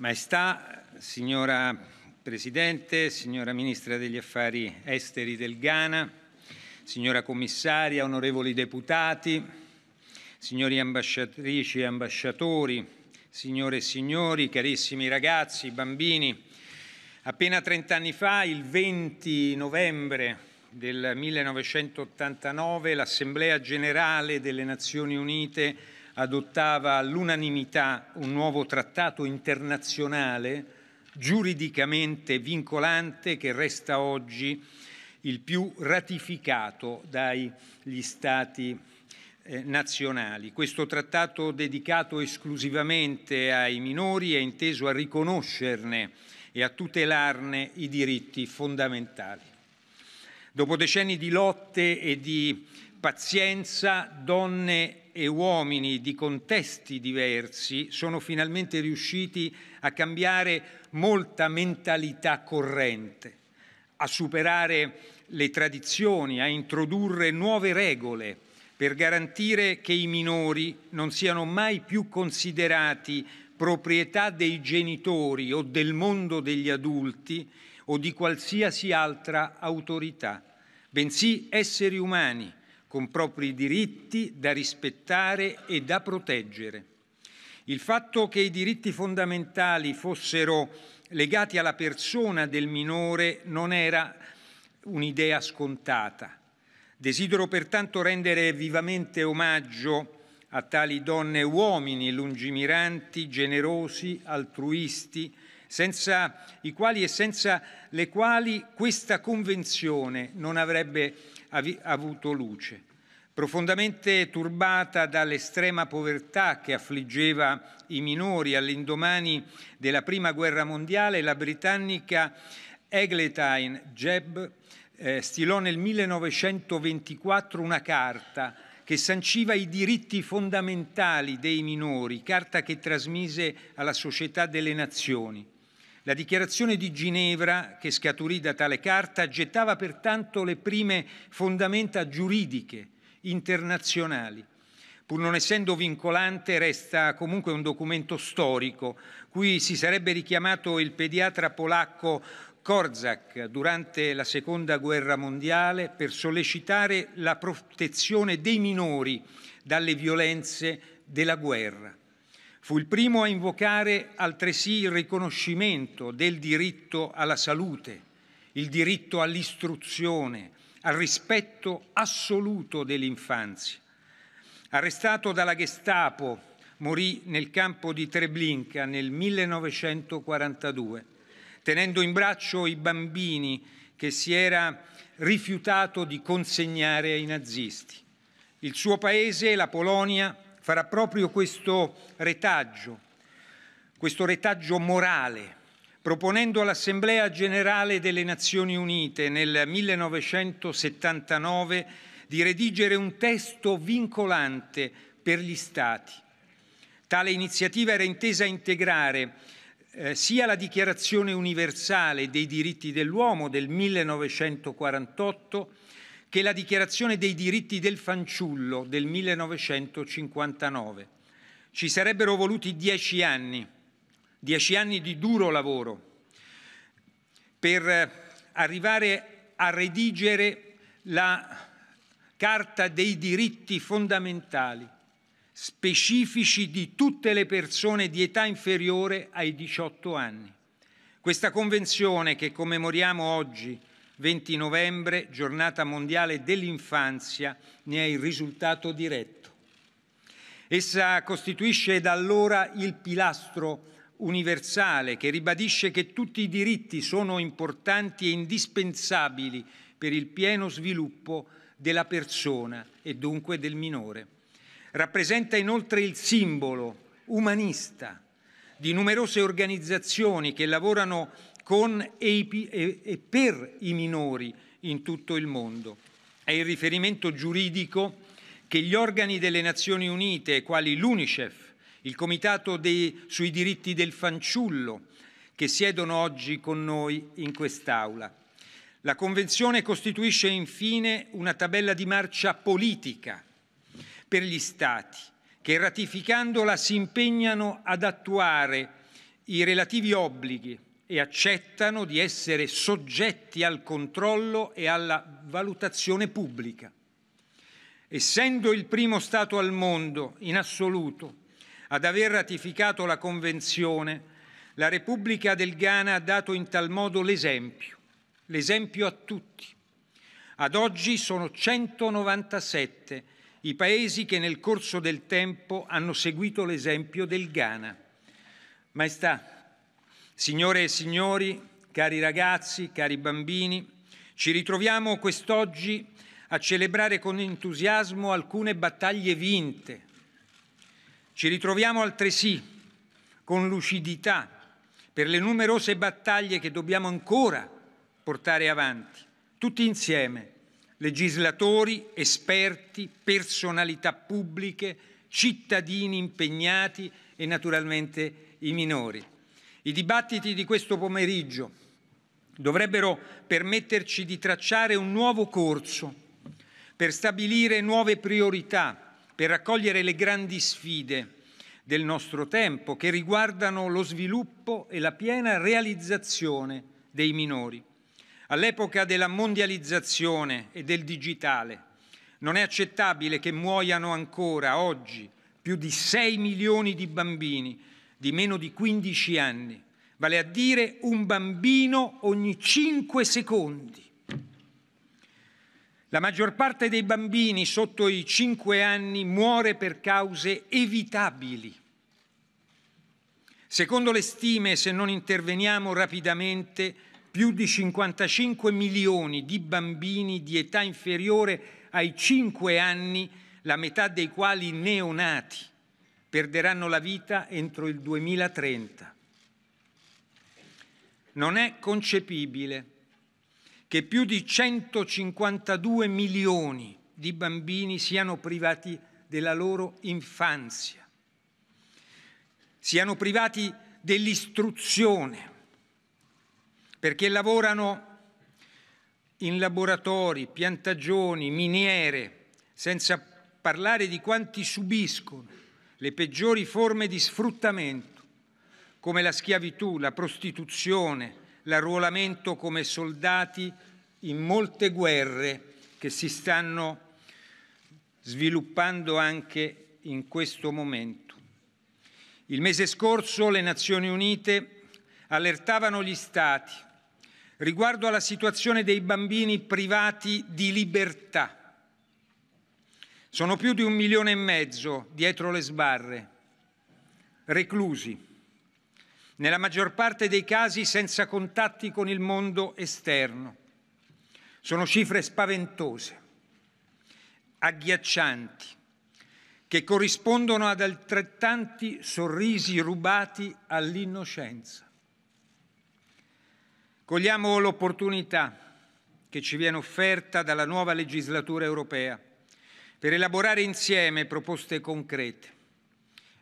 Maestà, signora Presidente, signora Ministra degli Affari Esteri del Ghana, signora Commissaria, onorevoli deputati, signori ambasciatrici e ambasciatori, signore e signori, carissimi ragazzi, bambini, appena 30 anni fa, il 20 novembre del 1989, l'Assemblea Generale delle Nazioni Unite adottava all'unanimità un nuovo trattato internazionale giuridicamente vincolante che resta oggi il più ratificato dagli Stati eh, nazionali. Questo trattato dedicato esclusivamente ai minori è inteso a riconoscerne e a tutelarne i diritti fondamentali. Dopo decenni di lotte e di pazienza, donne e uomini di contesti diversi sono finalmente riusciti a cambiare molta mentalità corrente, a superare le tradizioni, a introdurre nuove regole per garantire che i minori non siano mai più considerati proprietà dei genitori o del mondo degli adulti o di qualsiasi altra autorità, bensì esseri umani con propri diritti da rispettare e da proteggere. Il fatto che i diritti fondamentali fossero legati alla persona del minore non era un'idea scontata. Desidero pertanto rendere vivamente omaggio a tali donne e uomini lungimiranti, generosi, altruisti, senza i quali e senza le quali questa Convenzione non avrebbe av- avuto luce. Profondamente turbata dall'estrema povertà che affliggeva i minori all'indomani della Prima Guerra Mondiale, la britannica Egletine Jebb eh, stilò nel 1924 una carta che sanciva i diritti fondamentali dei minori, carta che trasmise alla Società delle Nazioni. La dichiarazione di Ginevra, che scaturì da tale carta, gettava pertanto le prime fondamenta giuridiche internazionali. Pur non essendo vincolante, resta comunque un documento storico, cui si sarebbe richiamato il pediatra polacco Korzak durante la Seconda Guerra Mondiale per sollecitare la protezione dei minori dalle violenze della guerra. Fu il primo a invocare altresì il riconoscimento del diritto alla salute, il diritto all'istruzione, al rispetto assoluto dell'infanzia. Arrestato dalla Gestapo, morì nel campo di Treblinka nel 1942, tenendo in braccio i bambini che si era rifiutato di consegnare ai nazisti. Il suo paese, la Polonia, farà proprio questo retaggio, questo retaggio morale, proponendo all'Assemblea generale delle Nazioni Unite nel 1979 di redigere un testo vincolante per gli Stati. Tale iniziativa era intesa a integrare eh, sia la Dichiarazione universale dei diritti dell'uomo del 1948 che la Dichiarazione dei diritti del fanciullo del 1959. Ci sarebbero voluti dieci anni, dieci anni di duro lavoro per eh, arrivare a redigere la Carta dei diritti fondamentali specifici di tutte le persone di età inferiore ai 18 anni. Questa convenzione che commemoriamo oggi 20 novembre, giornata mondiale dell'infanzia, ne è il risultato diretto. Essa costituisce da allora il pilastro universale che ribadisce che tutti i diritti sono importanti e indispensabili per il pieno sviluppo della persona e dunque del minore. Rappresenta inoltre il simbolo umanista di numerose organizzazioni che lavorano con e per i minori in tutto il mondo. È il riferimento giuridico che gli organi delle Nazioni Unite, quali l'UNICEF, il Comitato dei, sui diritti del fanciullo, che siedono oggi con noi in quest'Aula. La Convenzione costituisce infine una tabella di marcia politica per gli Stati che ratificandola si impegnano ad attuare i relativi obblighi e accettano di essere soggetti al controllo e alla valutazione pubblica. Essendo il primo Stato al mondo in assoluto ad aver ratificato la Convenzione, la Repubblica del Ghana ha dato in tal modo l'esempio, l'esempio a tutti. Ad oggi sono 197 i paesi che nel corso del tempo hanno seguito l'esempio del Ghana. Maestà, Signore e signori, cari ragazzi, cari bambini, ci ritroviamo quest'oggi a celebrare con entusiasmo alcune battaglie vinte. Ci ritroviamo altresì con lucidità per le numerose battaglie che dobbiamo ancora portare avanti, tutti insieme, legislatori, esperti, personalità pubbliche, cittadini impegnati e naturalmente i minori. I dibattiti di questo pomeriggio dovrebbero permetterci di tracciare un nuovo corso per stabilire nuove priorità, per raccogliere le grandi sfide del nostro tempo che riguardano lo sviluppo e la piena realizzazione dei minori. All'epoca della mondializzazione e del digitale non è accettabile che muoiano ancora oggi più di 6 milioni di bambini di meno di 15 anni, vale a dire un bambino ogni 5 secondi. La maggior parte dei bambini sotto i 5 anni muore per cause evitabili. Secondo le stime, se non interveniamo rapidamente, più di 55 milioni di bambini di età inferiore ai 5 anni, la metà dei quali neonati, perderanno la vita entro il 2030. Non è concepibile che più di 152 milioni di bambini siano privati della loro infanzia, siano privati dell'istruzione, perché lavorano in laboratori, piantagioni, miniere, senza parlare di quanti subiscono le peggiori forme di sfruttamento, come la schiavitù, la prostituzione, l'arruolamento come soldati in molte guerre che si stanno sviluppando anche in questo momento. Il mese scorso le Nazioni Unite allertavano gli Stati riguardo alla situazione dei bambini privati di libertà sono più di un milione e mezzo dietro le sbarre, reclusi, nella maggior parte dei casi senza contatti con il mondo esterno. Sono cifre spaventose, agghiaccianti, che corrispondono ad altrettanti sorrisi rubati all'innocenza. Cogliamo l'opportunità che ci viene offerta dalla nuova legislatura europea per elaborare insieme proposte concrete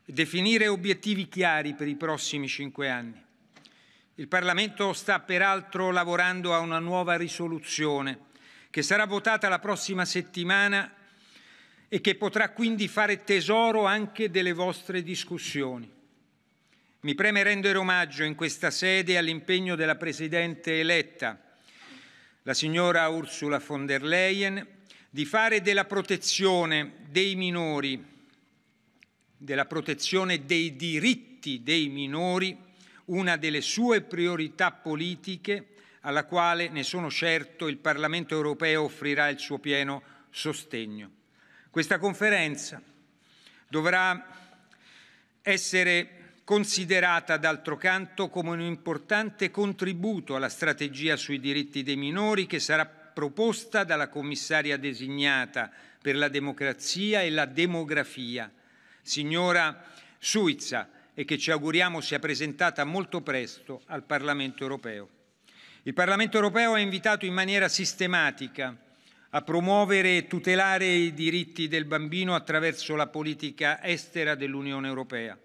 e definire obiettivi chiari per i prossimi cinque anni. Il Parlamento sta peraltro lavorando a una nuova risoluzione che sarà votata la prossima settimana e che potrà quindi fare tesoro anche delle vostre discussioni. Mi preme rendere omaggio in questa sede all'impegno della Presidente eletta, la signora Ursula von der Leyen, di fare della protezione dei minori, della protezione dei diritti dei minori, una delle sue priorità politiche alla quale, ne sono certo, il Parlamento europeo offrirà il suo pieno sostegno. Questa conferenza dovrà essere considerata d'altro canto come un importante contributo alla strategia sui diritti dei minori che sarà proposta dalla commissaria designata per la democrazia e la demografia, signora Suiza, e che ci auguriamo sia presentata molto presto al Parlamento europeo. Il Parlamento europeo ha invitato in maniera sistematica a promuovere e tutelare i diritti del bambino attraverso la politica estera dell'Unione europea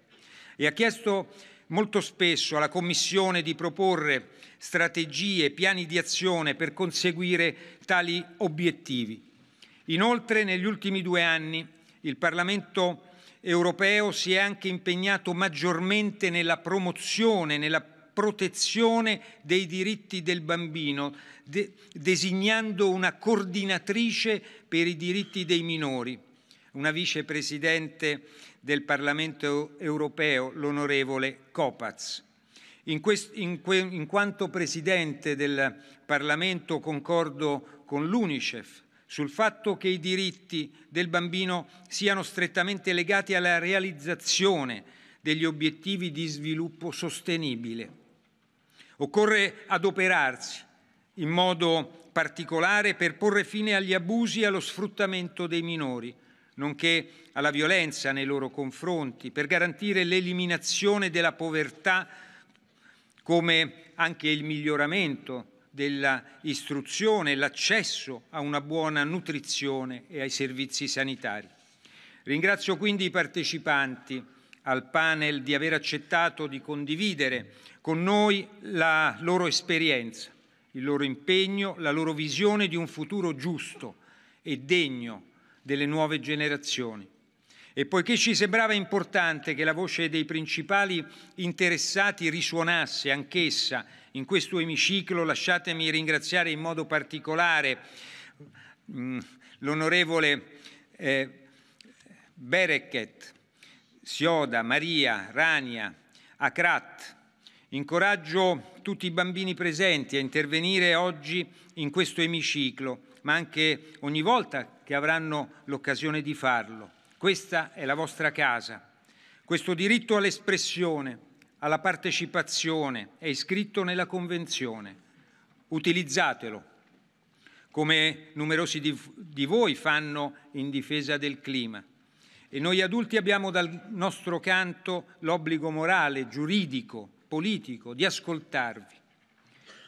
e ha chiesto molto spesso alla Commissione di proporre strategie, piani di azione per conseguire tali obiettivi. Inoltre negli ultimi due anni il Parlamento europeo si è anche impegnato maggiormente nella promozione, nella protezione dei diritti del bambino, de designando una coordinatrice per i diritti dei minori una vicepresidente del Parlamento europeo, l'onorevole Copaz. In, quest, in, que, in quanto presidente del Parlamento concordo con l'UNICEF sul fatto che i diritti del bambino siano strettamente legati alla realizzazione degli obiettivi di sviluppo sostenibile. Occorre adoperarsi in modo particolare per porre fine agli abusi e allo sfruttamento dei minori, nonché alla violenza nei loro confronti, per garantire l'eliminazione della povertà come anche il miglioramento dell'istruzione e l'accesso a una buona nutrizione e ai servizi sanitari. Ringrazio quindi i partecipanti al panel di aver accettato di condividere con noi la loro esperienza, il loro impegno, la loro visione di un futuro giusto e degno delle nuove generazioni. E poiché ci sembrava importante che la voce dei principali interessati risuonasse anch'essa in questo emiciclo, lasciatemi ringraziare in modo particolare mh, mm, l'onorevole eh, Bereket, Sioda, Maria, Rania, Akrat. Incoraggio tutti i bambini presenti a intervenire oggi in questo emiciclo ma anche ogni volta che avranno l'occasione di farlo. Questa è la vostra casa. Questo diritto all'espressione, alla partecipazione è iscritto nella Convenzione. Utilizzatelo, come numerosi di, di voi fanno in difesa del clima. E noi adulti abbiamo dal nostro canto l'obbligo morale, giuridico, politico di ascoltarvi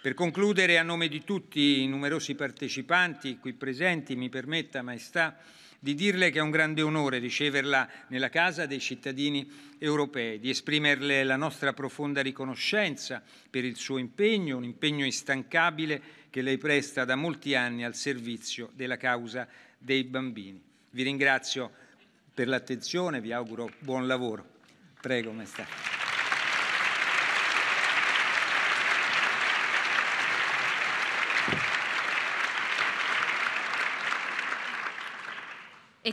per concludere, a nome di tutti i numerosi partecipanti qui presenti, mi permetta, Maestà, di dirle che è un grande onore riceverla nella casa dei cittadini europei, di esprimerle la nostra profonda riconoscenza per il suo impegno, un impegno instancabile che lei presta da molti anni al servizio della causa dei bambini. Vi ringrazio per l'attenzione, vi auguro buon lavoro. Prego, Maestà. except